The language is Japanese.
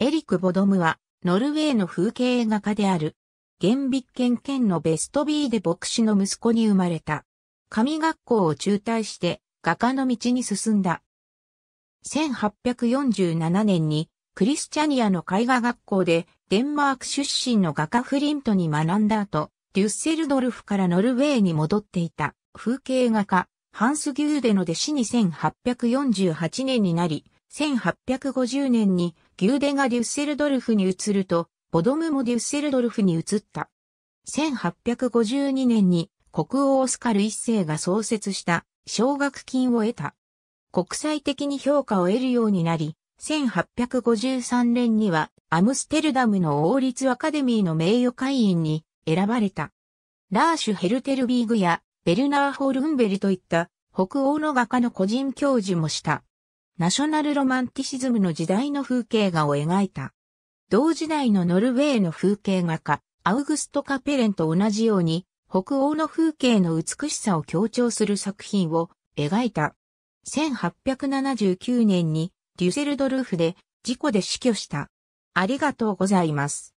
エリク・ボドムは、ノルウェーの風景画家である。厳ビッケン県のベストビーで牧師の息子に生まれた。神学校を中退して画家の道に進んだ。1847年にクリスチャニアの絵画学校でデンマーク出身の画家フリントに学んだ後、デュッセルドルフからノルウェーに戻っていた風景画家ハンス・ギューデの弟子に1848年になり、1850年にギューデがデュッセルドルフに移ると、ボドムもデュッセルドルフに移った。1852年に国王オスカル一世が創設した奨学金を得た。国際的に評価を得るようになり、1853年にはアムステルダムの王立アカデミーの名誉会員に選ばれた。ラーシュ・ヘルテルビーグやベルナー・ホルンベルといった北欧の画家の個人教授もした。ナショナルロマンティシズムの時代の風景画を描いた。同時代のノルウェーの風景画家、アウグスト・カペレンと同じように、北欧の風景の美しさを強調する作品を描いた。1879年にデュセルドルーフで事故で死去した。ありがとうございます。